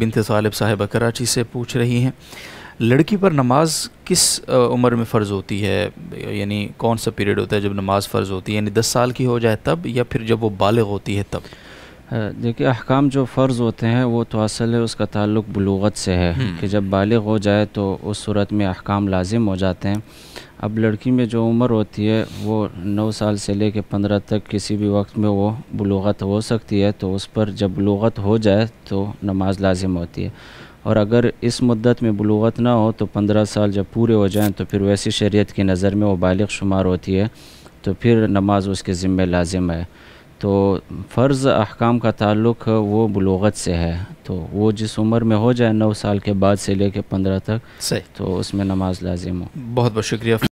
बिनते सालिब साहिबा कराची से पूछ रही हैं लड़की पर नमाज किस उम्र में फ़र्ज़ होती है यानी कौन सा पीरियड होता है जब नमाज फ़र्ज़ होती है यानी दस साल की हो जाए तब या फिर जब वो बालग होती है तब देखिए अहकाम जो फ़र्ज़ होते हैं वो तो असल है उसका ताल्लुक बलूगत से है हम्म। कि जब बालग हो जाए तो उस सूरत में अहकाम लाजिम हो जाते हैं अब लड़की में जो उम्र होती है वो नौ साल से ले कर पंद्रह तक किसी भी वक्त में वो बलूगत हो सकती है तो उस पर जब बलूगत हो जाए तो नमाज लाजिम होती है और अगर इस मुद्दत में बलूगत ना हो तो पंद्रह साल जब पूरे हो जाएँ तो फिर वैसी शरीत की नज़र में वो बालग शुमार होती है तो फिर नमाज उसके ज़िम्मे लाजिम है तो फ़र्ज़ अहकाम का ताल्लुक वो बलोगत से है तो वो जिस उम्र में हो जाए नौ साल के बाद से लेकर पंद्रह तक सही तो उसमें नमाज लाजिम हो बहुत बहुत शुक्रिया